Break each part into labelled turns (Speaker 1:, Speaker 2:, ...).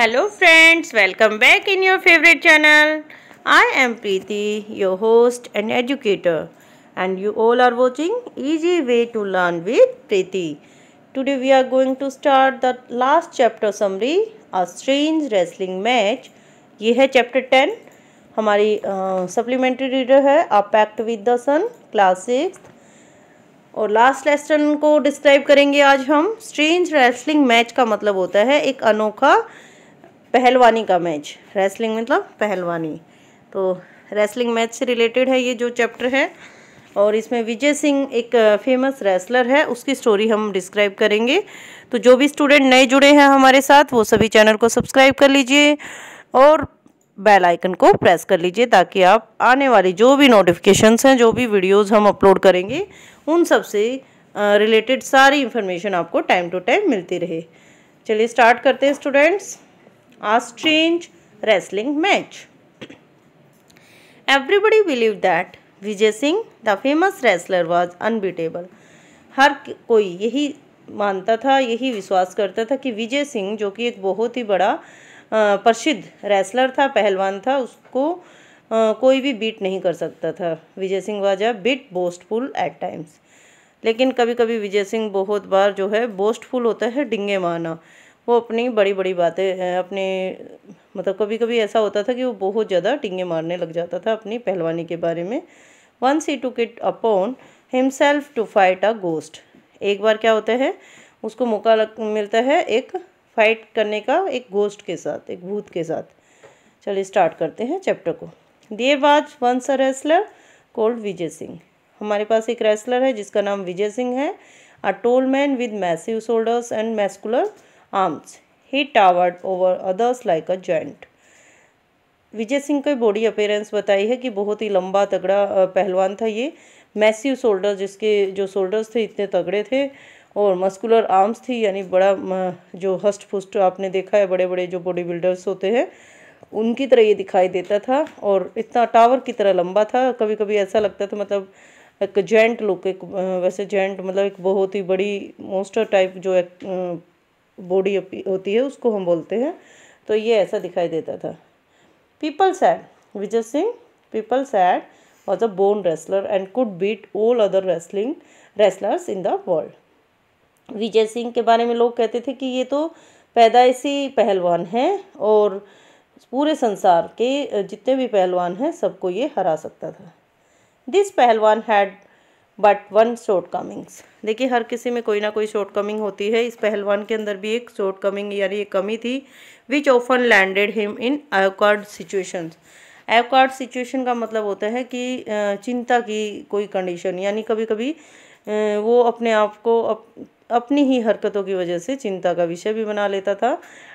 Speaker 1: Hello friends welcome back in your favourite channel I am Preeti your host and educator and you all are watching easy way to learn with Preeti today we are going to start the last chapter summary a strange wrestling match ये है chapter ten हमारी supplementary uh, reader है a pact with the sun class six और last lesson को describe करेंगे आज हम strange wrestling match का मतलब होता है एक अनोखा पहलवानी का मैच रेसलिंग मतलब पहलवानी तो रेसलिंग मैच से रिलेटेड है ये जो चैप्टर है और इसमें विजय सिंह एक फेमस रेसलर है उसकी स्टोरी हम डिस्क्राइब करेंगे तो जो भी स्टूडेंट नए जुड़े हैं हमारे साथ वो सभी चैनल को सब्सक्राइब कर लीजिए और बेल आइकन को प्रेस कर लीजिए ताकि आप आने वाली जो भी नोटिफिकेशंस हैं जो भी वीडियोस हम अपलोड करेंगे उन सब से रिलेटेड सारी इन्फॉर्मेशन आपको टाइम टू टाइम मिलती रहे चलिए स्टार्ट करते हैं students a strange wrestling match. Everybody believed that Vijay Singh, the famous wrestler, was unbeatable. har koi yahi manta tha yahi vishwas karta tha ki vijay singh jo ki ek bahut hi bada प्रसिद्ध wrestler था पहलवान था उसको आ, कोई भी beat नहीं कर सकता था Vijay Singh was a bit boastful at times लेकिन कभी कभी विजय सिंह बहुत बार जो है बोस्टफुल होता है डिंगे मारना वो अपनी बड़ी बड़ी बातें अपने मतलब कभी कभी ऐसा होता था कि वो बहुत ज़्यादा टिंगे मारने लग जाता था अपनी पहलवानी के बारे में once he took it upon himself to fight a ghost एक बार क्या होता है उसको मौका मिलता है एक फाइट करने का एक गोस्ट के साथ एक भूत के साथ चलिए स्टार्ट करते हैं चैप्टर को दिए was once a wrestler called Vijay Singh हमारे पास एक रेसलर है जिसका नाम विजय सिंह है a tall man with massive shoulders and muscular arms. He towered over others like a giant. Vijay Singh की बॉडी अपेयरेंस बताई है कि बहुत ही लंबा तगड़ा पहलवान था ये मैसिव शोल्डर जिसके जो शोल्डर्स थे इतने तगड़े थे और मस्कुलर आर्म्स थी यानी बड़ा जो हस्ट फुस्ट आपने देखा है बड़े बड़े जो बॉडी बिल्डर्स होते हैं उनकी तरह ये दिखाई देता था और इतना टावर की तरह लंबा था कभी कभी ऐसा लगता था मतलब एक जेंट लुक एक वैसे जेंट मतलब एक बहुत ही बड़ी मोस्टर टाइप जो एक बॉडी होती है उसको हम बोलते हैं तो ये ऐसा दिखाई देता था people said Vijay Singh people said was a born wrestler and could beat all other wrestling wrestlers in the world Vijay Singh के बारे में लोग कहते थे कि ये तो पैदाइशी पहलवान हैं और पूरे संसार के जितने भी पहलवान हैं सबको ये हरा सकता था दिस पहलवान had but one shortcomings देखिए हर किसी में कोई ना कोई शॉर्ट कमिंग होती है इस पहलवान के अंदर भी एक शॉर्ट कमिंग यानी एक कमी थी which often landed him in awkward situations awkward situation का मतलब होता है कि चिंता की कोई कंडीशन यानी कभी कभी वो अपने आप को अप, अपनी ही हरकतों की वजह से चिंता का विषय भी बना लेता था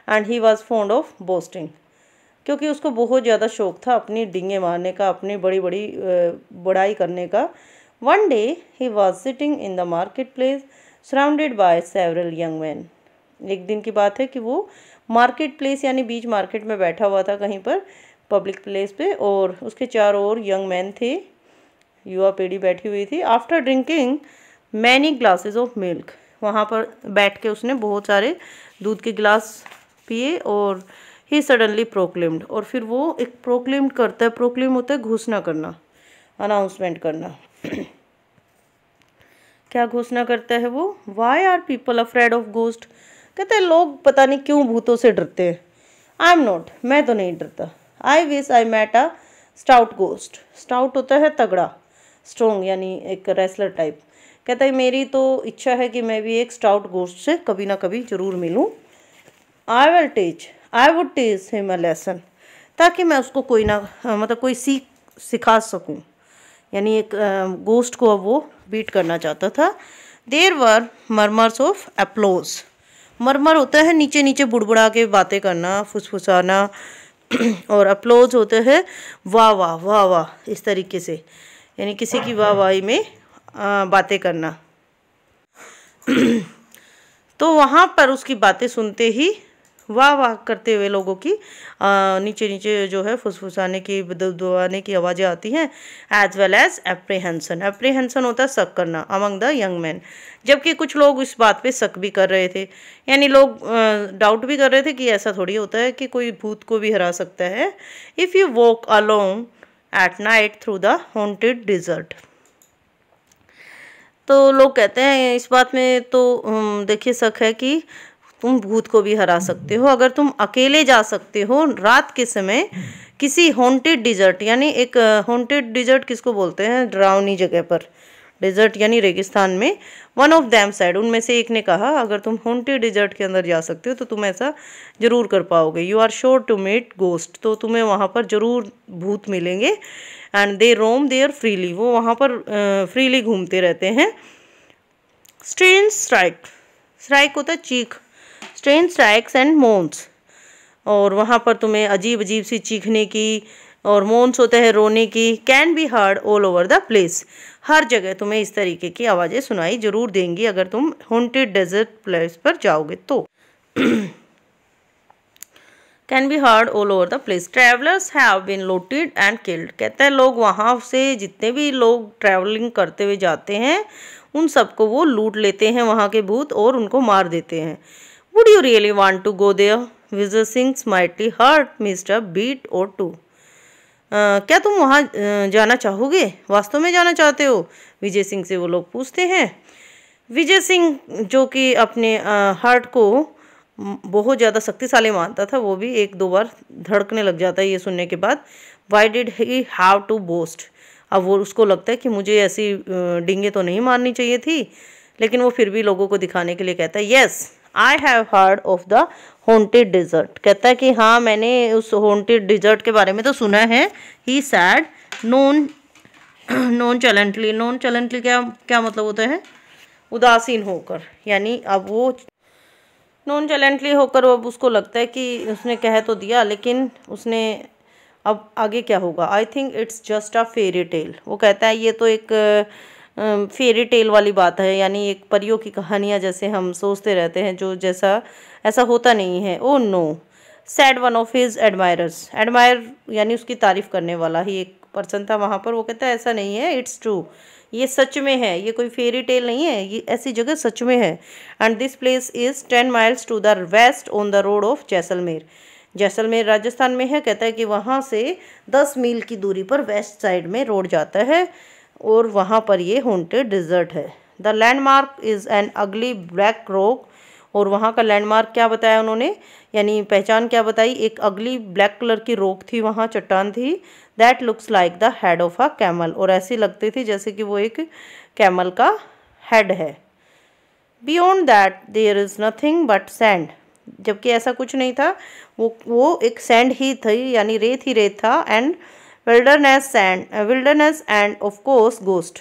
Speaker 1: and he was fond of boasting क्योंकि उसको बहुत ज़्यादा शौक था अपनी डिंगे मारने का अपनी बड़ी बड़ी बड़ाई करने का One day he was sitting in the marketplace surrounded by several young men. एक दिन की बात है कि वो मार्केट प्लेस यानी बीच मार्केट में बैठा हुआ था कहीं पर पब्लिक प्लेस पे और उसके चार और यंग मैन थे युवा पीढ़ी बैठी हुई थी after drinking many glasses of milk वहाँ पर बैठ के उसने बहुत सारे दूध के गिलास पिए और ही सडनली प्रोक्लेम्ड और फिर वो एक प्रोक्लेम्ड करता है प्रोक्लेम होता है घोषणा करना अनाउंसमेंट करना क्या घोषणा करता है वो why are people afraid of ghost कहते हैं लोग पता नहीं क्यों भूतों से डरते हैं आई एम नॉट मैं तो नहीं डरता I wish I met a stout ghost stout होता है तगड़ा स्ट्रोंग यानी एक रेसलर टाइप कहता है मेरी तो इच्छा है कि मैं भी एक स्टाउट गोस्ट से कभी ना कभी ज़रूर मिलूँ I will teach I would teach him a lesson ताकि मैं उसको कोई ना मतलब कोई सीख सिखा सकूँ यानी एक गोस्ट को अब वो बीट करना चाहता था देर वर मरमर्स ऑफ एप्लोज मरमर होता है नीचे नीचे बुड़बुड़ा के बातें करना फुसफुसाना और अप्लोज होते हैं वाह वाह वाह वाह इस तरीके से यानी किसी की वाह वाही में बातें करना तो वहाँ पर उसकी बातें सुनते ही वाह वाह करते हुए लोगों की आ, नीचे नीचे जो है फुसफुसाने की दुआने की आवाज़ें आती हैं as well as apprehension apprehension होता है शक करना अमंग द यंग मैन जबकि कुछ लोग इस बात पे शक भी कर रहे थे यानी लोग डाउट भी कर रहे थे कि ऐसा थोड़ी होता है कि कोई भूत को भी हरा सकता है if you walk along at night through the haunted desert तो लोग कहते हैं इस बात में तो हम्म, देखिए शक है कि तुम भूत को भी हरा सकते हो अगर तुम अकेले जा सकते हो रात के समय किसी हॉन्टेड डिजर्ट यानी एक हॉन्टेड डिजर्ट किसको बोलते हैं ड्रावनी जगह पर डिजर्ट यानी रेगिस्तान में वन ऑफ दैम साइड उनमें से एक ने कहा अगर तुम हॉन्टेड डिजर्ट के अंदर जा सकते हो तो तुम ऐसा ज़रूर कर पाओगे you are sure to meet ghost तो तुम्हें वहाँ पर ज़रूर भूत मिलेंगे and they roam there freely वो वहाँ पर फ्रीली घूमते रहते हैं स्ट्रेन स्ट्राइक स्ट्राइक होता है चीख स्ट्रेन स्ट्राइक्स एंड मोन्स और वहाँ पर तुम्हें अजीब अजीब सी चीखने की और मोन्स होते हैं रोने की can be heard all over the place हर जगह तुम्हें इस तरीके की आवाज़ें सुनाई जरूर देंगी अगर तुम हॉन्टेड डेजर्ट प्लेस पर जाओगे तो can be heard all over the place travellers have been looted and killed कहते हैं लोग वहाँ से जितने भी लोग ट्रैवलिंग करते हुए जाते हैं उन सबको वो लूट लेते हैं वहाँ के भूत और उनको मार देते हैं Would you really want to go there? Vijay Singh smartly heart Mr. Beat or two. Uh, क्या तुम वहाँ uh, जाना चाहोगे वास्तव में जाना चाहते हो विजय सिंह से वो लोग पूछते हैं विजय सिंह जो कि अपने हार्ट uh, को बहुत ज़्यादा शक्तिशाली मानता था वो भी एक दो बार धड़कने लग जाता है ये सुनने के बाद why did he have to boast अब वो उसको लगता है कि मुझे ऐसी uh, डिंगे तो नहीं मारनी चाहिए थी लेकिन वो फिर भी लोगों को दिखाने के लिए कहता है yes I have heard of the haunted desert कहता है कि हाँ मैंने उस होंटेड डिजर्ट के बारे में तो सुना है he said non nonchalantly nonchalantly क्या क्या मतलब होता है उदासीन होकर यानी अब वो नॉन चैलेंटली होकर अब उसको लगता है कि उसने कह तो दिया लेकिन उसने अब आगे क्या होगा I think it's just a fairy tale वो कहता है ये तो एक फेरी टेल वाली बात है यानी एक परियों की कहानियाँ जैसे हम सोचते रहते हैं जो जैसा ऐसा होता नहीं है oh no said one of his admirers admire यानी उसकी तारीफ़ करने वाला ही एक पर्सन था वहाँ पर वो कहता है ऐसा नहीं है इट्स ट्रू ये सच में है ये कोई फेरी टेल नहीं है ये ऐसी जगह सच में है and this place is ten miles to the west on the road of Jaisalmer Jaisalmer Rajasthan में है कहता है कि वहाँ से दस मील की दूरी पर वेस्ट साइड में रोड जाता है और वहाँ पर ये हॉन्टेड डिज़र्ट है the landmark is an ugly black rock और वहाँ का लैंडमार्क क्या बताया उन्होंने यानी पहचान क्या बताई एक अगली ब्लैक कलर की रोक थी वहाँ चट्टान थी that looks like the head of a camel और ऐसी लगती थी जैसे कि वो एक कैमल का हेड है beyond that there is nothing but sand जबकि ऐसा कुछ नहीं था वो वो एक सैंड ही थी यानी रेत ही रेत था and wilderness and wilderness and of course ghost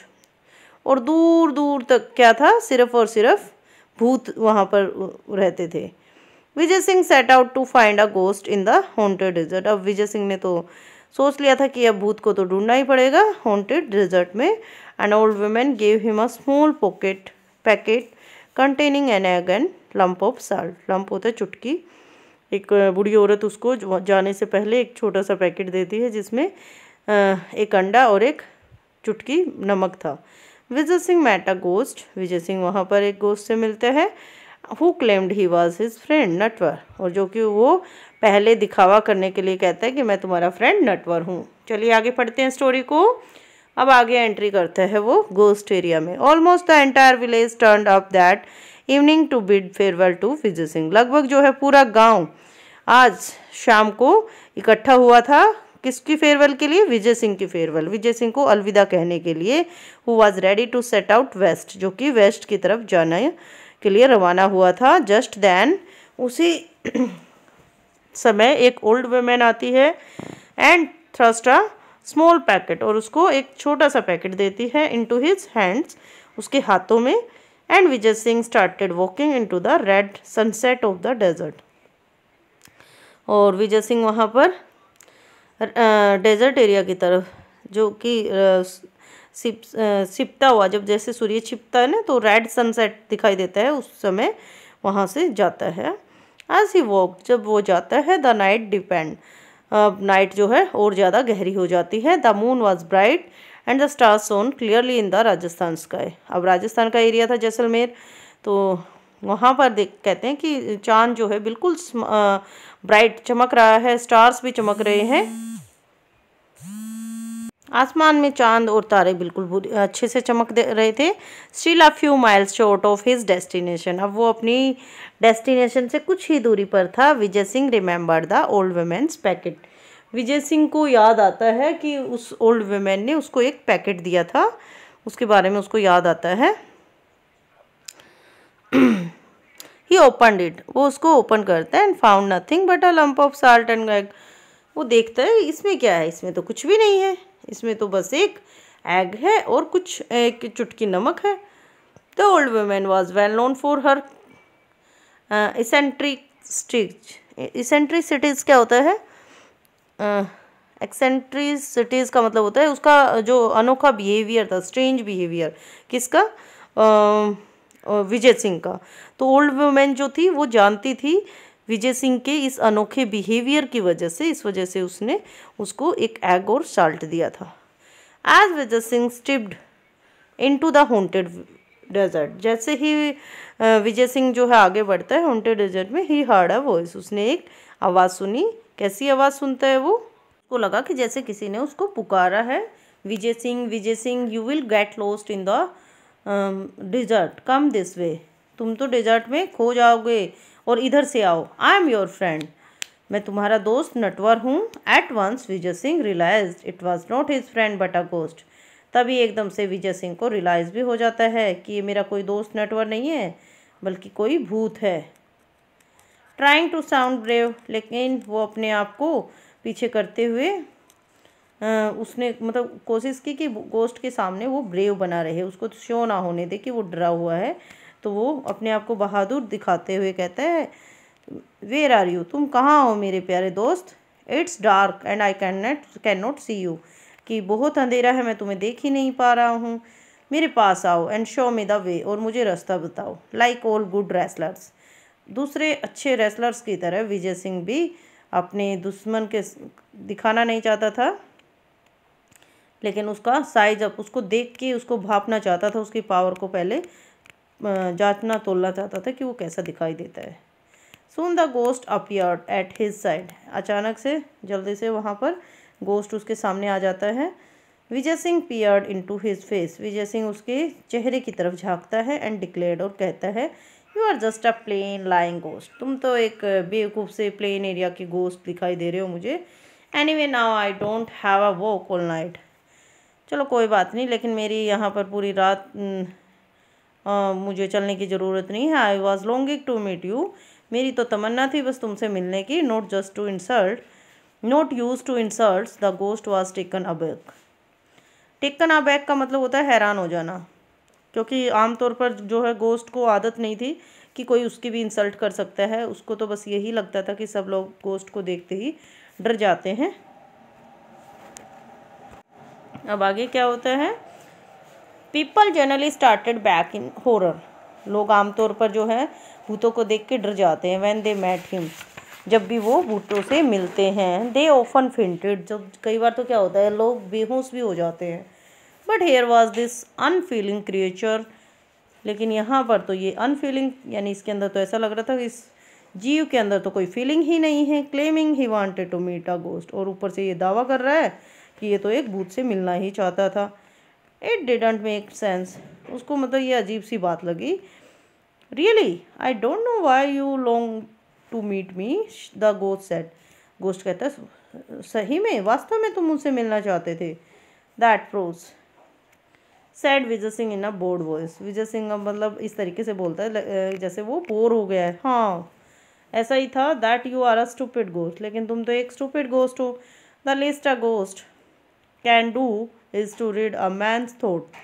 Speaker 1: और दूर दूर तक क्या था सिर्फ और सिर्फ भूत वहाँ पर रहते थे Vijay Singh set out to find a ghost in the haunted desert अब विजय सिंह ने तो सोच लिया था कि अब भूत को तो ढूंढना ही पड़ेगा हॉन्टेड डिजर्ट में and old women gave him a small pocket packet containing an egg and lump of salt lump होता है चुटकी एक बूढ़ी औरत उसको जाने से पहले एक छोटा सा पैकेट देती है जिसमें एक अंडा और एक चुटकी नमक था विजय सिंह मैटा गोस्ट विजय सिंह वहाँ पर एक गोस्ट से मिलते हैं who claimed he was his friend Natwar और जो कि वो पहले दिखावा करने के लिए कहता है कि मैं तुम्हारा फ्रेंड नटवर हूँ चलिए आगे पढ़ते हैं स्टोरी को अब आगे एंट्री करता है वो गोस्ट एरिया में almost the entire village turn up that evening to bid farewell to Vijay Singh लगभग जो है पूरा गांव आज शाम को इकट्ठा हुआ था किसकी फेयरवेल के लिए विजय सिंह की फेयरवेल विजय सिंह को अलविदा कहने के लिए who was ready to set out west जो कि वेस्ट की तरफ जाने के लिए रवाना हुआ था जस्ट दैन उसी समय एक ओल्ड वेमेन आती है एंड थ्रस्टा स्मॉल पैकेट और उसको एक छोटा सा पैकेट देती है इनटू हिज हैंड्स उसके हाथों में and Vijay Singh started walking into the red sunset of the desert. और विजय सिंह वहाँ पर डेजर्ट एरिया की तरफ जो कि छिपता हुआ जब जैसे सूर्य छिपता है ना तो रेड सनसेट दिखाई देता है उस समय वहाँ से जाता है एज ही वॉक जब वो जाता है द नाइट डिपेंड नाइट जो है और ज़्यादा गहरी हो जाती है the moon was bright and the star shone clearly in the Rajasthan sky अब राजस्थान का एरिया था जैसलमेर तो वहाँ पर देख कहते हैं कि चांद जो है बिल्कुल ब्राइट चमक रहा है स्टार्स भी चमक रहे हैं आसमान में चांद और तारे बिल्कुल अच्छे से चमक दे रहे थे still a few miles short of his destination अब वो अपनी डेस्टिनेशन से कुछ ही दूरी पर था Vijay Singh remember the old women's packet Vijay Singh को याद आता है कि उस ओल्ड वेमेन ने उसको एक पैकेट दिया था उसके बारे में उसको याद आता है ही ओपन इट वो उसको ओपन करता है and found nothing but a lump of salt and egg वो देखता है इसमें क्या है इसमें तो कुछ भी नहीं है इसमें तो बस एक एग है और कुछ एक चुटकी नमक है the old women was well known for her eccentricities क्या होता है एक्सेंट्रिसिटीज़ का मतलब होता है उसका जो अनोखा बिहेवियर था स्ट्रेंज बिहेवियर किसका विजय सिंह का तो ओल्ड वुमेन जो थी वो जानती थी विजय सिंह के इस अनोखे बिहेवियर की वजह से इस वजह से उसने उसको एक एग और साल्ट दिया था as Vijay Singh stepped into the haunted desert जैसे ही विजय सिंह जो है आगे बढ़ता है हॉन्टेड डेजर्ट में ही हार्ड अ वॉइस उसने एक आवाज़ सुनी कैसी आवाज़ सुनता है वो उसको लगा कि जैसे किसी ने उसको पुकारा है Vijay Singh Vijay Singh you will get lost in the desert come this way तुम तो डिजर्ट में खो जाओगे और इधर से आओ आई एम योर फ्रेंड मैं तुम्हारा दोस्त नटवर हूँ at once Vijay Singh realise it was not his friend but a ghost तभी एकदम से विजय सिंह को रियलाइज़ भी हो जाता है कि ये मेरा कोई दोस्त नटवर नहीं है बल्कि कोई भूत है ट्राइंग टू साउंड ब्रेव लेकिन वो अपने आप को पीछे करते हुए आ, उसने मतलब कोशिश की कि गोस्ट के सामने वो ब्रेव बना रहे उसको शो तो ना होने दे कि वो डरा हुआ है तो वो अपने आप को बहादुर दिखाते हुए कहता है वेर आर यू तुम कहाँ हो मेरे प्यारे दोस्त it's dark and I can not can not see you कि बहुत अंधेरा है मैं तुम्हें देख ही नहीं पा रहा हूँ मेरे पास आओ and show me the way और मुझे रास्ता बताओ लाइक ऑल गुड रेसलर्स दूसरे अच्छे रेसलर्स की तरह विजय सिंह भी अपने दुश्मन के दिखाना नहीं चाहता था लेकिन उसका साइज अब उसको देख के उसको भापना चाहता था उसकी पावर को पहले जांचना तोलना चाहता था कि वो कैसा दिखाई देता है soon the ghost appear at his side अचानक से जल्दी से वहाँ पर गोस्ट उसके सामने आ जाता है Vijay Singh peered into his face Vijay Singh उसके चेहरे की तरफ झांकता है एंड डिक्लेयर्ड और कहता है you are just a plain lying ghost तुम तो एक बेवकूफ़ से प्लेन एरिया की गोस्ट दिखाई दे रहे हो मुझे anyway now I don't have a walk all night चलो कोई बात नहीं लेकिन मेरी यहाँ पर पूरी रात आ, मुझे चलने की ज़रूरत नहीं है I was longing to meet you मेरी तो तमन्ना थी बस तुमसे मिलने की not just to insult not use to insult the ghost was taken aback taken aback का मतलब होता है हैरान हो जाना क्योंकि आमतौर पर जो है गोस्ट को आदत नहीं थी कि कोई उसकी भी इंसल्ट कर सकता है उसको तो बस यही लगता था कि सब लोग गोस्ट को देखते ही डर जाते हैं अब आगे क्या होता है people generally started back in horror लोग आमतौर पर जो है भूतों को देख के डर जाते हैं वैन दे मैट हिम जब भी वो भूतों से मिलते हैं दे ओफन फिंटेड जब कई बार तो क्या होता है लोग बेहोश भी हो जाते हैं but here was this unfeeling creature लेकिन यहाँ पर तो ये अनफीलिंग यानी इसके अंदर तो ऐसा लग रहा था कि इस जीव के अंदर तो कोई फीलिंग ही नहीं है claiming he wanted to meet a ghost और ऊपर से ये दावा कर रहा है कि ये तो एक भूत से मिलना ही चाहता था इट डिडेंट मेक सेंस उसको मतलब ये अजीब सी बात लगी really I don't know why you long to meet me the ghost said ghost कहता सही में वास्तव में तुम मुझसे मिलना चाहते थे that prose said Vijay Singh in a bored voice Vijay Singh मतलब इस तरीके से बोलता है जैसे वो बोर हो गया है हाँ ऐसा ही था that you are a stupid ghost लेकिन तुम तो एक स्टूपिड गोस्ट हो the least a ghost can do is to read a man's thought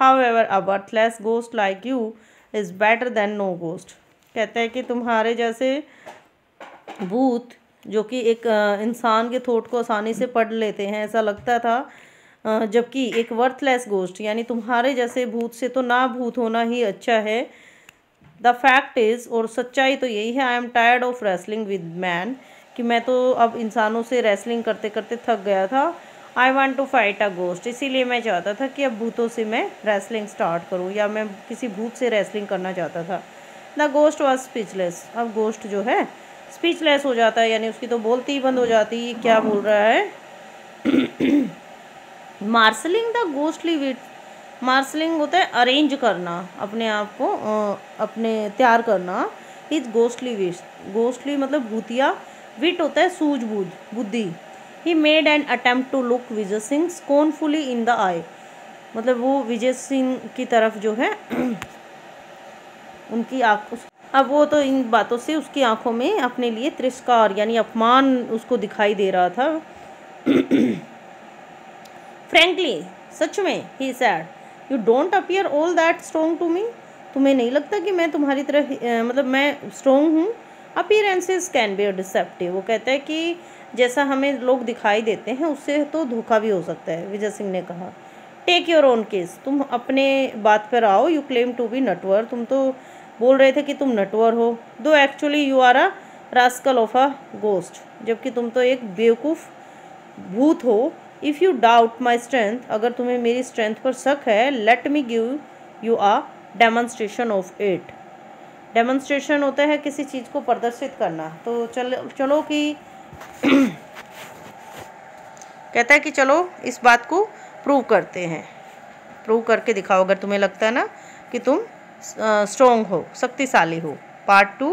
Speaker 1: however a breathless ghost like you is better than no ghost कहते हैं कि तुम्हारे जैसे भूत जो कि एक इंसान के थॉट को आसानी से पढ़ लेते हैं ऐसा लगता था जबकि एक वर्थलेस गोस्ट यानी तुम्हारे जैसे भूत से तो ना भूत होना ही अच्छा है द फैक्ट इज़ और सच्चाई तो यही है I am tired of wrestling with man कि मैं तो अब इंसानों से रेसलिंग करते करते थक गया था I want to fight a ghost इसीलिए मैं चाहता था कि अब भूतों से मैं रेसलिंग स्टार्ट करूँ या मैं किसी भूत से रेसलिंग करना चाहता था द गोस्ट वॉज स्पीचलेस अब गोस्ट जो है स्पीचलेस हो जाता है यानी उसकी तो बोलती ही बंद हो जाती क्या बोल रहा है marshalling the ghostly with marshalling होता है अरेंज करना अपने आप को अपने तैयार करना इज गोस्टली विथ गोस्टली मतलब भूतिया विट होता है सूझबूझ बुद्धि he made and attempt to look Vijay Singh scornfully in the eye मतलब वो विजय सिंह की तरफ जो है उनकी आँख अब वो तो इन बातों से उसकी आंखों में अपने लिए तिरस्कार यानी अपमान उसको दिखाई दे रहा था फ्रेंकली सच में he said you don't appear all that strong to me तुम्हें नहीं लगता कि मैं तुम्हारी तरह मतलब मैं स्ट्रोंग हूँ अपियरेंसेज कैन बी डिसेप्टिव वो कहता है कि जैसा हमें लोग दिखाई देते हैं उससे तो धोखा भी हो सकता है विजय सिंह ने कहा टेक योर ओन केस तुम अपने बात पर आओ you claim to be Natwar तुम तो बोल रहे थे कि तुम नटवर हो though actually you are a rascal of a ghost जबकि तुम तो एक बेवकूफ़ भूत हो if you doubt my strength अगर तुम्हें मेरी स्ट्रेंथ पर शक है let me give you a demonstration of it demonstration होता है किसी चीज़ को प्रदर्शित करना तो चलो चलो कि कहता है कि चलो इस बात को प्रूव करते हैं प्रूव करके दिखाओ अगर तुम्हें लगता है ना कि तुम स्ट्रोंग हो शक्तिशाली हो part two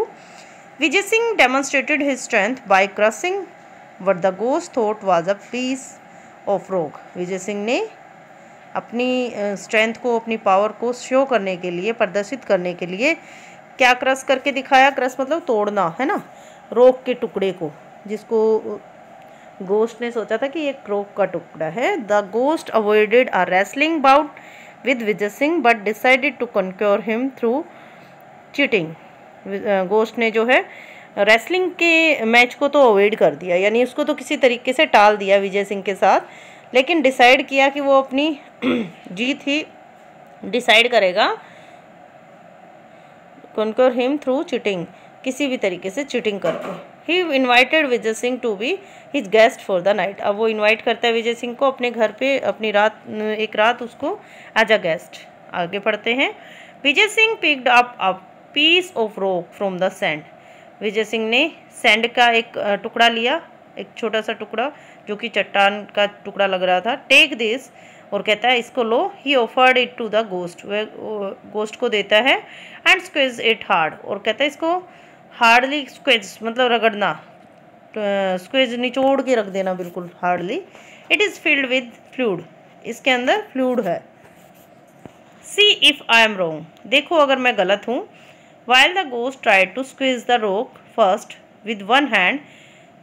Speaker 1: Vijay Singh demonstrated his strength by crossing what the ghost thought was a piece of rock Vijay Singh ने अपनी स्ट्रेंथ को अपनी पावर को शो करने के लिए प्रदर्शित करने के लिए क्या क्रस करके दिखाया क्रस मतलब तोड़ना है ना रोक के टुकड़े को जिसको गोस्ट ने सोचा था कि ये क्रोक का टुकड़ा है the ghost avoided a wrestling bout with Vijay Singh but decided to conquer him through cheating ghost ने जो है रेसलिंग के मैच को तो अवॉइड कर दिया यानी उसको तो किसी तरीके से टाल दिया विजय सिंह के साथ लेकिन डिसाइड किया कि वो अपनी जीत ही डिसाइड करेगा कॉन्कर हिम थ्रू चिटिंग किसी भी तरीके से चिटिंग करके ही invited Vijay Singh to be his guest for the night अब वो इन्वाइट करता है विजय सिंह को अपने घर पे अपनी रात एक रात उसको एज अ गेस्ट आगे पढ़ते हैं Vijay Singh picked up a piece of rock from the sand Vijay Singh ने सैंड का एक टुकड़ा लिया एक छोटा सा टुकड़ा जो कि चट्टान का टुकड़ा लग रहा था टेक दिस और कहता है इसको लो he offered it to the ghost वह गोस्ट को देता है एंड स्क्वेज इट हार्ड और कहता है इसको हार्डली स्क्वेज मतलब रगड़ना स्क्वेज तो, निचोड़ के रख देना बिल्कुल hardly it is filled with fluid इसके अंदर फ्लूड है सी इफ़ आई एम रोंग देखो अगर मैं गलत हूँ while the ghost try to squeeze the rock first with one hand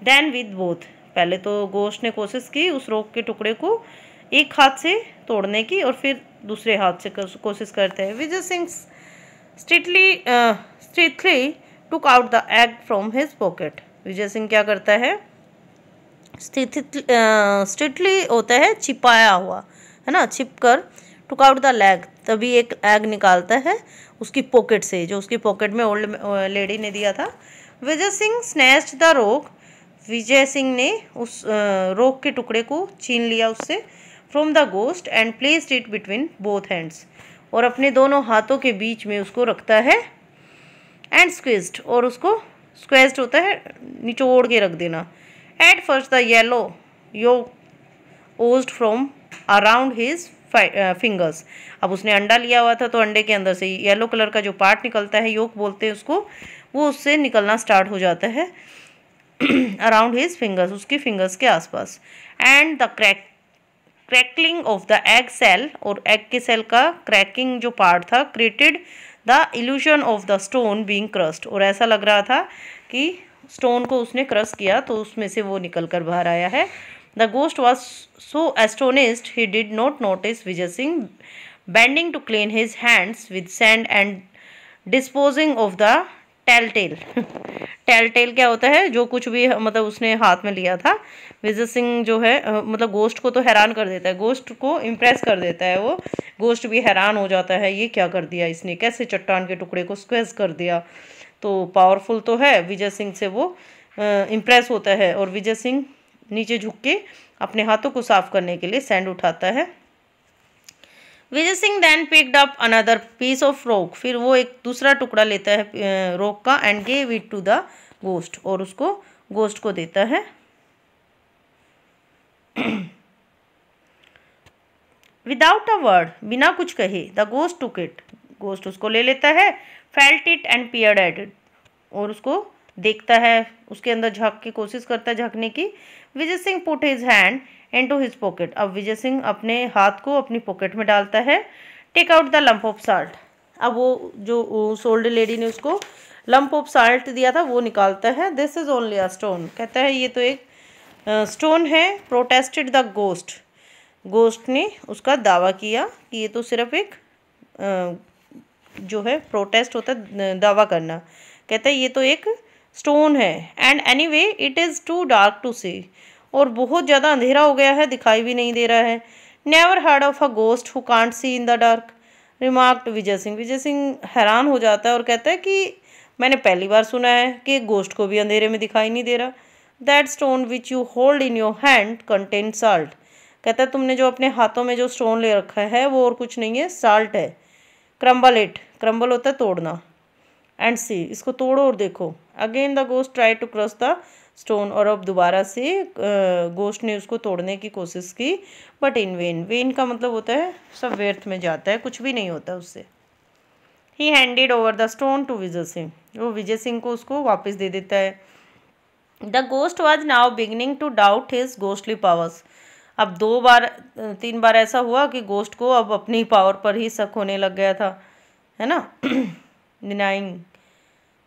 Speaker 1: then with both पहले तो गोश्त ने कोशिश की उस रोक के टुकड़े को एक हाथ से तोड़ने की और फिर दूसरे हाथ से कोशिश करते हैं Vijay Singh strictly strictly took out the egg from his pocket Vijay Singh क्या करता है स्ट्रिटली uh, होता है छिपाया हुआ है ना छिप कर टुक आउट द लैग तभी एक एग निकालता है उसकी पॉकेट से जो उसकी पॉकेट में ओल्ड लेडी ने दिया था विजय सिंह स्नैच द रोग विजय सिंह ने उस रोग के टुकड़े को छीन लिया उससे from the ghost and placed it between both hands और अपने दोनों हाथों के बीच में उसको रखता है एंड स्क्वेस्ड और उसको स्क्वेस्ड होता है निचोड़ के रख देना एट फर्स्ट द येलो यो ooze from around his fingers uh, अब उसने अंडा लिया हुआ था तो अंडे के अंदर से येलो कलर का जो पार्ट निकलता है योग बोलते हैं उसको वो उससे निकलना स्टार्ट हो जाता है अराउंड हिज फिंगर्स उसकी फिंगर्स के आसपास and the crack crackling of the egg shell और एग के सेल का क्रैकिंग जो पार्ट था created the illusion of the stone being crushed और ऐसा लग रहा था कि स्टोन को उसने क्रस किया तो उसमें से वो निकल कर बाहर आया है the was so was he did not notice Vijay Singh bending to clean his hands with hands and disposing of the tail tail tail tail क्या होता है जो कुछ भी मतलब उसने हाथ में लिया था विजय सिंह जो है मतलब गोस्ट को तो हैरान कर देता है गोस्ट को इम्प्रेस कर देता है वो गोस्ट भी हैरान हो जाता है ये क्या कर दिया इसने कैसे चट्टान के टुकड़े को स्क्वेज कर दिया तो पावरफुल तो है विजय सिंह से वो इम्प्रेस होता है और विजय सिंह नीचे झुक के अपने हाथों को साफ करने के लिए सैंड उठाता है Vijay Singh then picked up another piece of rock फिर वो एक दूसरा टुकड़ा लेता है रोक का and gave it to the ghost और उसको गोस्ट को देता है विदाउट अ वर्ड बिना कुछ कहे the ghost took it ghost उसको ले लेता है felt it and peer at और उसको देखता है उसके अंदर झाँक की कोशिश करता है झाँकने की Vijay Singh put his hand into his pocket अब विजय सिंह अपने हाथ को अपनी पॉकेट में डालता है take out the lump of salt अब वो जो उस ओल्ड लेडी ने उसको लम्प ऑफ साल्ट दिया था वो निकालता है this is only a stone कहता है ये तो एक स्टोन uh, है प्रोटेस्टेड द गोस्ट गोस्ट ने उसका दावा किया कि ये तो सिर्फ एक uh, जो है प्रोटेस्ट होता है दावा करना कहता है ये तो एक स्टोन है and anyway it is too dark to see और बहुत ज़्यादा अंधेरा हो गया है दिखाई भी नहीं दे रहा है never heard of a ghost who can't see in the dark remark Vijay Singh Vijay Singh हैरान हो जाता है और कहता है कि मैंने पहली बार सुना है कि गोस्ट को भी अंधेरे में दिखाई नहीं दे रहा that stone which you hold in your hand contain salt कहता है तुमने जो अपने हाथों में जो स्टोन ले रखा है वो और कुछ नहीं है साल्ट है क्रम्बल इट क्रम्बल होता है तोड़ना एंड सी इसको तोड़ो और देखो again the ghost try to crush the stone और अब दोबारा से गोश्त ने उसको तोड़ने की कोशिश की बट इन वेन वेन का मतलब होता है सब व्यर्थ में जाता है कुछ भी नहीं होता उससे he handed over the stone to Vijay Singh वो विजय सिंह को उसको वापस दे देता है the ghost was now beginning to doubt his ghostly powers अब दो बार तीन बार ऐसा हुआ कि गोस्ट को अब अपनी पावर पर ही शक होने लग गया था है ना denying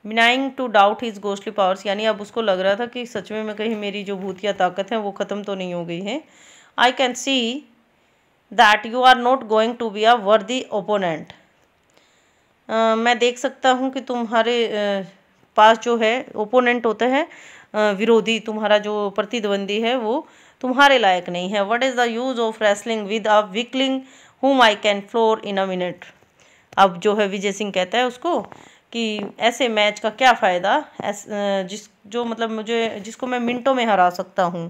Speaker 1: meaning to doubt his ghostly powers यानी अब उसको लग रहा था कि सच में मैं कहीं मेरी जो भूतिया ताकत है वो ख़त्म तो नहीं हो गई है I can see that you are not going to be a worthy opponent मैं देख सकता हूँ कि तुम्हारे पास जो है ओपोनेंट होते हैं विरोधी तुम्हारा जो प्रतिद्वंदी है वो तुम्हारे लायक नहीं है what is the use of wrestling with a weakling whom I can floor in a minute अब जो है विजय सिंह कहता है उसको कि ऐसे मैच का क्या फ़ायदा ऐस जिस जो मतलब मुझे जिसको मैं मिनटों में हरा सकता हूँ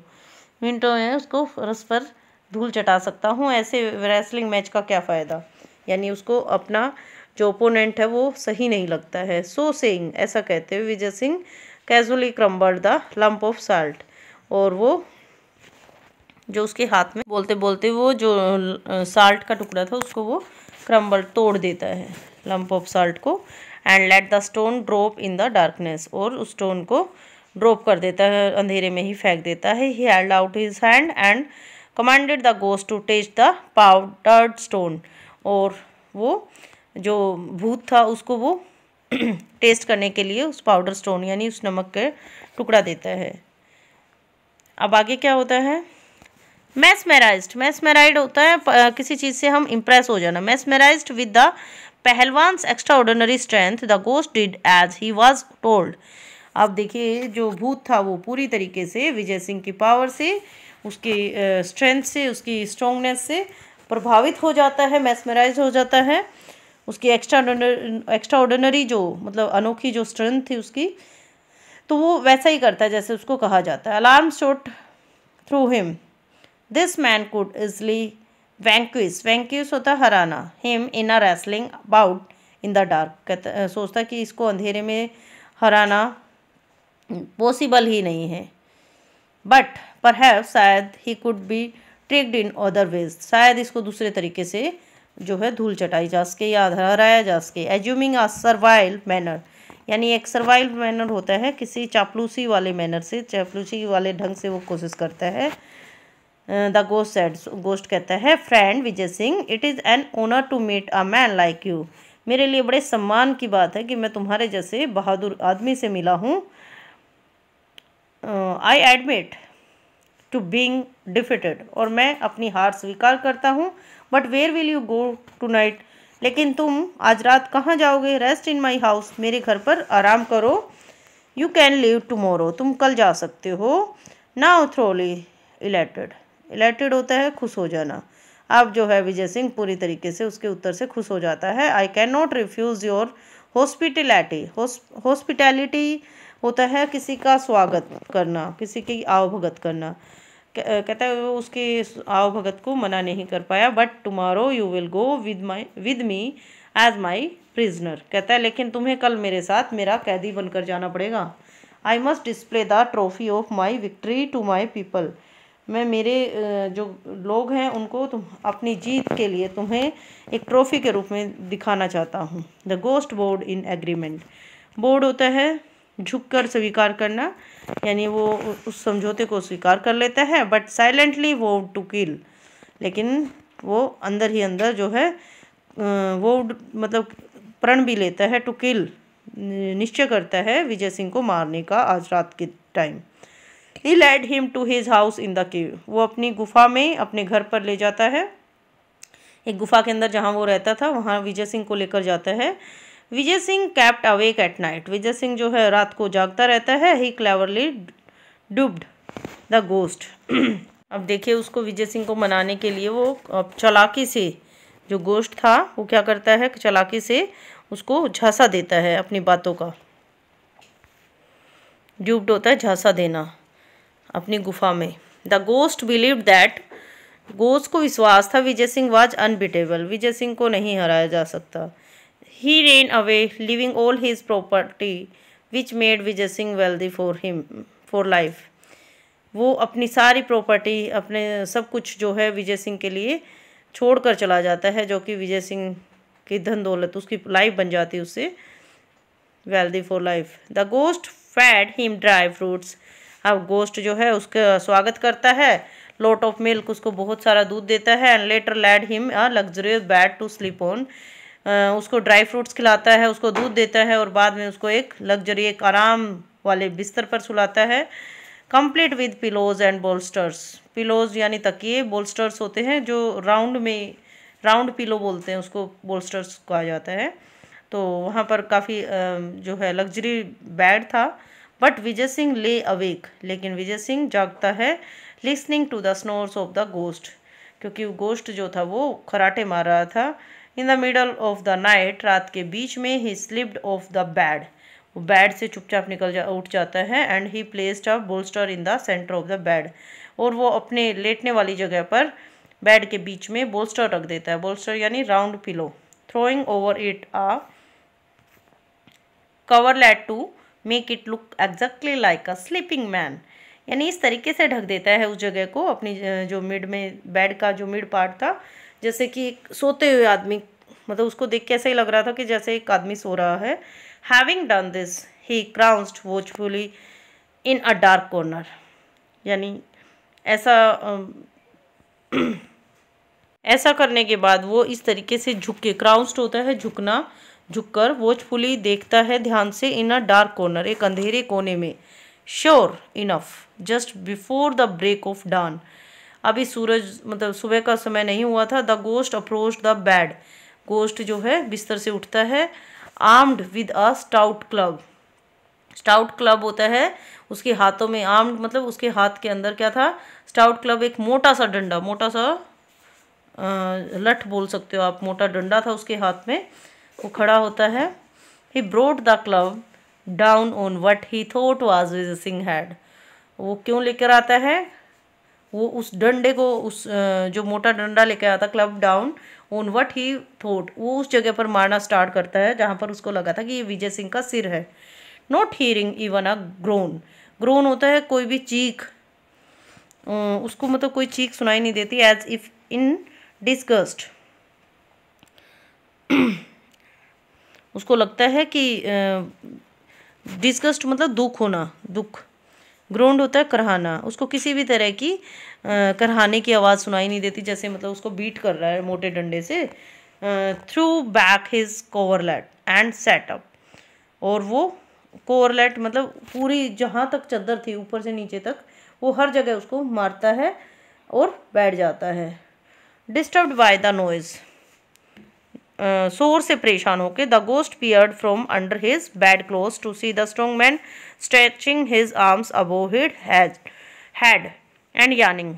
Speaker 1: मिनटों में उसको रस पर धूल चटा सकता हूँ ऐसे रेसलिंग मैच का क्या फ़ायदा यानी उसको अपना जो ओपोनेंट है वो सही नहीं लगता है सो सेइंग ऐसा कहते हुए Vijay Singh casually crumbled the lump of salt और वो जो उसके हाथ में बोलते बोलते वो जो साल्ट का टुकड़ा था उसको वो क्रम्बल तोड़ देता है लम्प ऑफ साल्ट को and let the stone drop in the darkness और उस स्टोन को ड्रॉप कर देता है अंधेरे में ही फेंक देता है he held out his hand and commanded the ghost to touch the powdered stone और वो जो भूत था उसको वो टेस्ट करने के लिए उस पाउडर स्टोन यानी उस नमक के टुकड़ा देता है अब आगे क्या होता है मैसमेराइज्ड मैसमेराइड होता है किसी चीज़ से हम इम्प्रेस हो जाना mesmerised with the pahalwan's ordinary strength the ghost did as he was told अब देखिए जो भूत था वो पूरी तरीके से विजय सिंह की पावर से उसके स्ट्रेंथ से उसकी स्ट्रोंगनेस से प्रभावित हो जाता है मैसमराइज हो जाता है उसकी एक्स्ट्रा एक्स्ट्रा ऑर्डनरी जो मतलब अनोखी जो स्ट्रेंथ थी उसकी तो वो वैसा ही करता है जैसे उसको कहा जाता है alarm shot through him this man could easily vanquish vanquish होता हराना him in a wrestling about in the dark कहता सोचता कि इसको अंधेरे में हराना पॉसिबल ही नहीं है बट पर हैव शायद he could be tricked in other ways शायद इसको दूसरे तरीके से जो है धूल चटाई जा सके या हराया जा सके एज्यूमिंग आ सर्वाइल मैनर यानी एक सर्वाइल मैनर होता है किसी चापलूसी वाले मैनर से चापलूसी वाले ढंग से वो कोशिश करता है द गोस्ट सेड गोस्ट कहता है friend Vijay Singh it is an honour to meet a man like you मेरे लिए बड़े सम्मान की बात है कि मैं तुम्हारे जैसे बहादुर आदमी से मिला हूँ I admit to being defeated और मैं अपनी हार स्वीकार करता हूँ but where will you go tonight लेकिन तुम आज रात कहाँ जाओगे रेस्ट इन माई हाउस मेरे घर पर आराम करो यू कैन लिव टमोरो तुम कल जा सकते हो नाउ थ्रोली इलेटेड इलेक्टेड होता है खुश हो जाना अब जो है विजय सिंह पूरी तरीके से उसके उत्तर से खुश हो जाता है I can not refuse your hospitality hospitality होता है किसी का स्वागत करना किसी की आवभगत करना कहता है वो उसके आवभगत को मना नहीं कर पाया but tomorrow you will go with my with me as my prisoner कहता है लेकिन तुम्हें कल मेरे साथ मेरा कैदी बनकर जाना पड़ेगा I must display the trophy of my victory to my people मैं मेरे जो लोग हैं उनको तुम अपनी जीत के लिए तुम्हें एक ट्रॉफ़ी के रूप में दिखाना चाहता हूँ the ghost bowed in agreement bowed होता है झुक कर स्वीकार करना यानी वो उस समझौते को स्वीकार कर लेता है बट साइलेंटली वो टू किल लेकिन वो अंदर ही अंदर जो है वो मतलब प्रण भी लेता है टू किल निश्चय करता है विजय सिंह को मारने का आज रात के टाइम ही led him to his house in the cave वो अपनी गुफा में अपने घर पर ले जाता है एक गुफा के अंदर जहाँ वो रहता था वहाँ विजय सिंह को लेकर जाता है Vijay Singh kept awake at night Vijay Singh जो है रात को जागता रहता है he cleverly duped the ghost अब देखिए उसको विजय सिंह को मनाने के लिए वो अब चलाकी से जो गोस्ट था वो क्या करता है चलाकी से उसको झांसा देता है अपनी बातों का डुब्ड होता है झांसा देना अपनी गुफा में the ghost believe that ghost को विश्वास था विजय सिंह वाज अनबिटेबल विजय सिंह को नहीं हराया जा सकता he ran away leaving all his property which made Vijay Singh wealthy for him for life वो अपनी सारी प्रॉपर्टी अपने सब कुछ जो है विजय सिंह के लिए छोड़कर चला जाता है जो कि विजय सिंह की धन दौलत उसकी लाइफ बन जाती है उससे wealthy for life the ghost fed him dry fruits अब हाँ, गोस्ट जो है उसका स्वागत करता है लोट ऑफ मिल्क उसको बहुत सारा दूध देता है and later led him a luxurious bed to sleep on उसको ड्राई फ्रूट्स खिलाता है उसको दूध देता है और बाद में उसको एक लग्जरी एक आराम वाले बिस्तर पर सुलाता है complete with pillows and bolsters pillows यानी तकिए बोल्स्टर्स होते हैं जो राउंड में राउंड पिलो बोलते हैं उसको बोल्स्टर्स कहा जाता है तो वहाँ पर काफ़ी जो है लग्जरी बेड था but Vijay Singh lay awake लेकिन विजय सिंह जागता है listening to the snores of the ghost क्योंकि गोस्ट जो था वो खराटे मार रहा था in the middle of the night रात के बीच में he slipped off the bed वो बैड से चुपचाप निकल जा उठ जाता है and he placed a bolster in the centre of the bed और वो अपने लेटने वाली जगह पर बेड के बीच में बोल्स्टर रख देता है बोल्स्टर यानी round pillow throwing over it a coverlet to make it look exactly like a sleeping man यानी इस तरीके से ढक देता है उस जगह को अपनी जो मिड में बेड का जो मिड पार्ट था जैसे कि एक सोते हुए आदमी मतलब उसको देख के ऐसा ही लग रहा था कि जैसे एक आदमी सो रहा है having done this he crouched watchfully in a dark corner यानी ऐसा ऐसा करने के बाद वो इस तरीके से झुक के क्राउंस्ड होता है झुकना झुककर वॉचफुली देखता है ध्यान से इन अ डार्क कॉर्नर एक अंधेरे कोने में sure enough just before the break of dawn अभी सूरज मतलब सुबह का समय नहीं हुआ था the ghost approach the bed ghost जो है बिस्तर से उठता है armed with a stout club stout club होता है उसके हाथों में आर्म्ड मतलब उसके हाथ के अंदर क्या था स्टाउट क्लब एक मोटा सा डंडा मोटा सा लठ बोल सकते हो आप मोटा डंडा था उसके हाथ में वो खड़ा होता है he brought the club down on what he thought Vijay Singh head वो क्यों लेकर आता है वो उस डंडे को उस जो मोटा डंडा लेकर आता club down on what he thought वो उस जगह पर मारना स्टार्ट करता है जहाँ पर उसको लगा था कि ये विजय सिंह का सिर है not hearing even a groan groan होता है कोई भी चीख उसको मतलब कोई चीख सुनाई नहीं देती एज इफ इन डिस्कस्ट उसको लगता है कि डिस्कस्ट मतलब दुख होना दुख ग्राउंड होता है करहाना उसको किसी भी तरह की करहाने की आवाज़ सुनाई नहीं देती जैसे मतलब उसको बीट कर रहा है मोटे डंडे से threw back his coverlet and sat up और वो कोवरलेट मतलब पूरी जहाँ तक चद्दर थी ऊपर से नीचे तक वो हर जगह उसको मारता है और बैठ जाता है डिस्टर्ब बाय द नॉइज़ शोर से परेशान होकर the ghost peered from under his bed close to see the strong man stretching his arms above his has head and yawning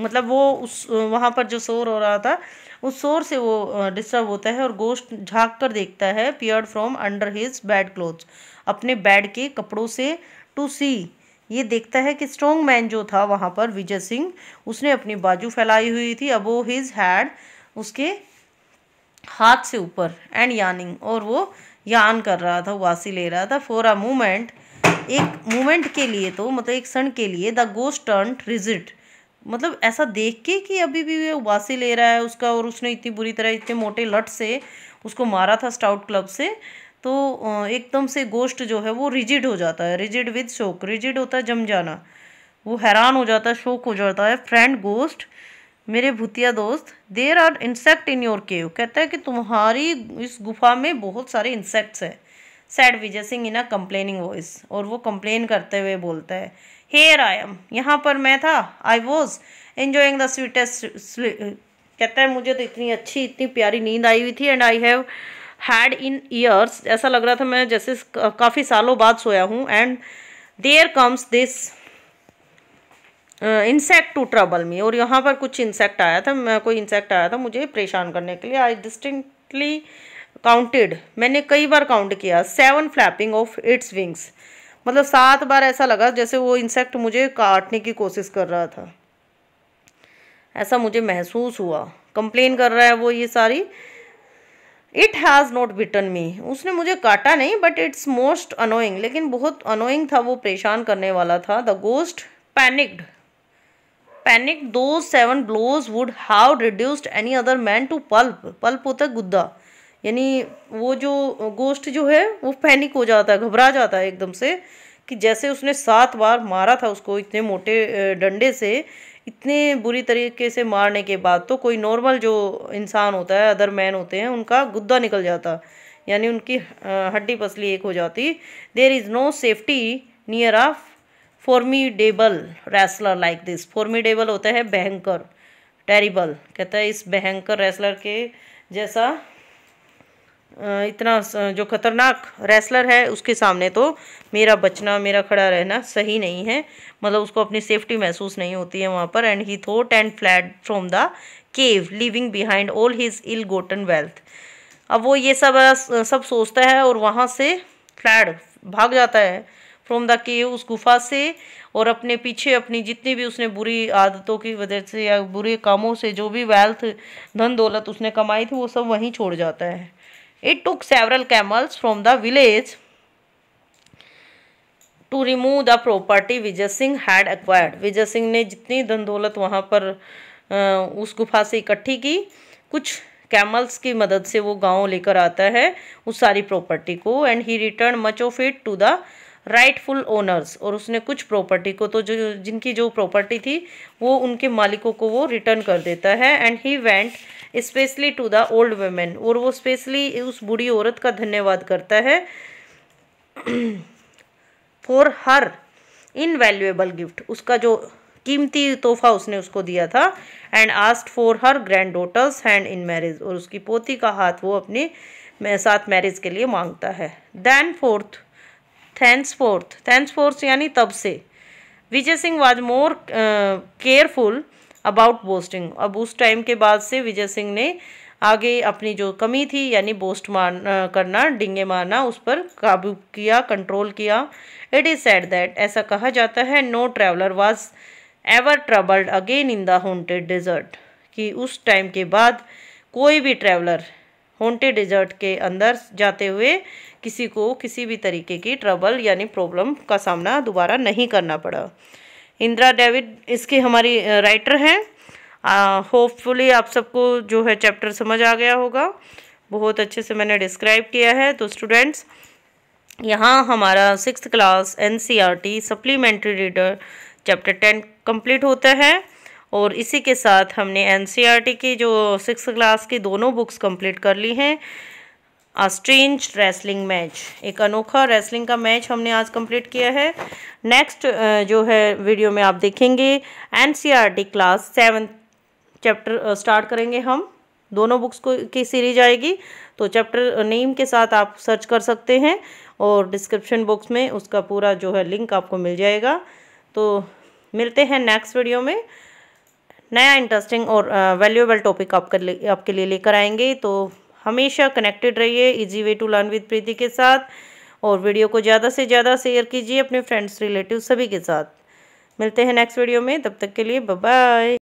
Speaker 1: मतलब वो उस वहाँ पर जो शोर हो रहा था उस शोर से वो डिस्टर्ब होता है और गोश्त झाँक कर देखता है peered from under his bed clothes अपने बैड के कपड़ों से टू सी ये देखता है कि स्ट्रोंग मैन जो था वहाँ पर विजय सिंह उसने अपनी बाजू फैलाई हुई थी अबो हिज हैड उसके हाथ से ऊपर एंड यानिंग और वो यान कर रहा था उबासी ले रहा था फॉर अ मोमेंट एक मोमेंट के लिए तो मतलब एक क्षण के लिए द गोस्ट टर्न रिजिट मतलब ऐसा देख के कि अभी भी ये उबासी ले रहा है उसका और उसने इतनी बुरी तरह इतने मोटे लट से उसको मारा था स्टाउट क्लब से तो एकदम से गोश्त जो है वो रिजिड हो जाता है रिजिड विद शोक रिजिड होता है जम जाना वो हैरान हो जाता है शोक हो जाता है फ्रेंड गोस्ट मेरे भूतिया दोस्त there are insect in your cave कहता है कि तुम्हारी इस गुफा में बहुत सारे इंसेक्ट्स हैं said Vijay Singh in a complaining voice और वो कंप्लेन करते हुए बोलता है हेयर आई एम यहाँ पर मैं था I was enjoying the sweetest कहता है मुझे तो इतनी अच्छी इतनी प्यारी नींद आई हुई थी and I have had in years ऐसा लग रहा था मैं जैसे काफ़ी सालों बाद सोया हूँ and there comes this insect to trouble me और यहाँ पर कुछ इंसेक्ट आया था मैं कोई इंसेक्ट आया था मुझे परेशान करने के लिए आई डिस्टिंक्टली काउंटेड मैंने कई बार काउंट किया seven flapping of its wings मतलब सात बार ऐसा लगा जैसे वो इंसेक्ट मुझे काटने की कोशिश कर रहा था ऐसा मुझे महसूस हुआ कंप्लेन कर रहा है वो ये सारी it has not bitten me उसने मुझे काटा नहीं बट इट्स मोस्ट अनोइंग लेकिन बहुत अनोइंग था वो परेशान करने वाला था द गोस्ट पैनिक्ड पैनिक दो seven blows would have reduced any other man to pulp pulp होता है गुद्दा यानी वो जो गोस्ट जो है वो पैनिक हो जाता है घबरा जाता है एकदम से कि जैसे उसने सात बार मारा था उसको इतने मोटे डंडे से इतने बुरी तरीके से मारने के बाद तो कोई नॉर्मल जो इंसान होता है अदर मैन होते हैं उनका गुद्दा निकल जाता यानी उनकी हड्डी पसली एक हो जाती there is no safety near a formidable wrestler like this formidable होता है भयंकर टेरिबल कहता है इस भयंकर रेसलर के जैसा इतना जो खतरनाक रेसलर है उसके सामने तो मेरा बचना मेरा खड़ा रहना सही नहीं है मतलब उसको अपनी सेफ्टी महसूस नहीं होती है वहाँ पर and he thought and fled from the cave leaving behind all his ill gotten wealth अब वो ये सब सब सोचता है और वहाँ से फ्लैड भाग जाता है फ्रॉम द केव उस गुफा से और अपने पीछे अपनी जितनी भी उसने बुरी आदतों की वजह से या बुरे कामों से जो भी वेल्थ धन दौलत उसने कमाई थी वो सब वहीं छोड़ जाता है it took several camels from the village to remove the property Vijay Singh had acquired Vijay Singh ने जितनी धन दौलत वहाँ पर उस गुफा से इकट्ठी की कुछ कैमल्स की मदद से वो गांव लेकर आता है उस सारी प्रॉपर्टी को and he return much of it to the rightful owners और उसने कुछ प्रॉपर्टी को तो जो जिनकी जो प्रॉपर्टी थी वो उनके मालिकों को वो रिटर्न कर देता है and he went specially to the old women और वो स्पेशली उस बूढ़ी औरत का धन्यवाद करता है फॉर हर इनवैल्यूएबल गिफ्ट उसका जो कीमती तोहफा उसने उसको दिया था and asked for her granddaughter's hand in marriage और उसकी पोती का हाथ वो अपने साथ मैरिज के लिए मांगता है then forth thence forth thence forth यानी तब से Vijay Singh was more careful about boasting अब उस टाइम के बाद से विजय सिंह ने आगे अपनी जो कमी थी यानी बोस्ट मार uh, करना डिंगे मारना उस पर काबू किया कंट्रोल किया इट इज़ सेड दैट ऐसा कहा जाता है no traveller was ever troubled again in the haunted desert कि उस टाइम के बाद कोई भी ट्रैवलर होंटे डिज़र्ट के अंदर जाते हुए किसी को किसी भी तरीके की ट्रबल यानी प्रॉब्लम का सामना दोबारा नहीं करना पड़ा इंदिरा डेविड इसकी हमारी राइटर हैं होपफुली आप सबको जो है चैप्टर समझ आ गया होगा बहुत अच्छे से मैंने डिस्क्राइब किया है तो स्टूडेंट्स यहाँ हमारा six class an supplementary reader chapter ten complete होता है और इसी के साथ हमने एन e की जो सिक्स क्लास की दोनों बुक्स कंप्लीट कर ली हैं अस्ट्रेंज रेसलिंग मैच एक अनोखा रेसलिंग का मैच हमने आज कंप्लीट किया है नेक्स्ट जो है वीडियो में आप देखेंगे टी क्लास सेवन चैप्टर स्टार्ट करेंगे हम दोनों बुक्स को की सीरीज आएगी तो चैप्टर नेम के साथ आप सर्च कर सकते हैं और डिस्क्रिप्शन बॉक्स में उसका पूरा जो है लिंक आपको मिल जाएगा तो मिलते हैं नेक्स्ट वीडियो में नया इंटरेस्टिंग और वैल्यूएबल टॉपिक आपके लिए आपके लिए लेकर आएंगे तो हमेशा कनेक्टेड रहिए easy way to learn with Preeti के साथ और वीडियो को ज़्यादा से ज़्यादा शेयर कीजिए अपने फ्रेंड्स रिलेटिव सभी के साथ मिलते हैं नेक्स्ट वीडियो में तब तक के लिए बाय